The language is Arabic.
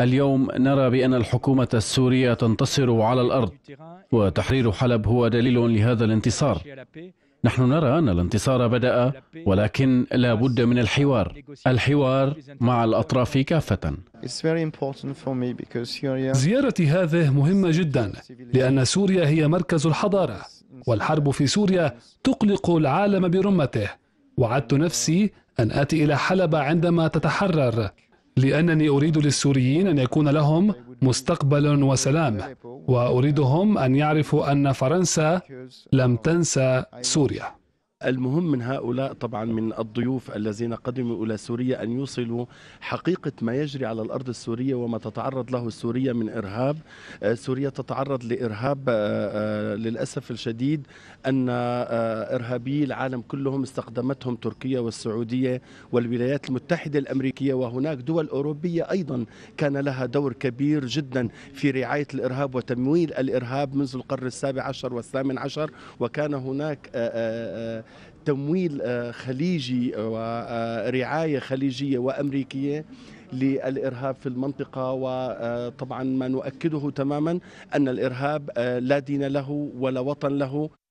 اليوم نرى بأن الحكومة السورية تنتصر على الأرض وتحرير حلب هو دليل لهذا الانتصار نحن نرى أن الانتصار بدأ ولكن لا بد من الحوار الحوار مع الأطراف كافة زيارتي هذه مهمة جدا لأن سوريا هي مركز الحضارة والحرب في سوريا تقلق العالم برمته وعدت نفسي أن آتي إلى حلب عندما تتحرر لأنني أريد للسوريين أن يكون لهم مستقبل وسلام وأريدهم أن يعرفوا أن فرنسا لم تنسى سوريا المهم من هؤلاء طبعا من الضيوف الذين قدموا إلى سوريا أن يوصلوا حقيقة ما يجري على الأرض السورية وما تتعرض له سوريا من إرهاب آه، سوريا تتعرض لإرهاب آه، آه، للأسف الشديد أن إرهابي العالم كلهم استخدمتهم تركيا والسعودية والولايات المتحدة الأمريكية وهناك دول أوروبية أيضا كان لها دور كبير جدا في رعاية الإرهاب وتمويل الإرهاب منذ القرن السابع عشر والثامن عشر وكان هناك تمويل آه، خليجي آه، ورعايه آه، خليجيه وامريكيه للارهاب في المنطقه وطبعا ما نؤكده تماما ان الارهاب لا دين له ولا وطن له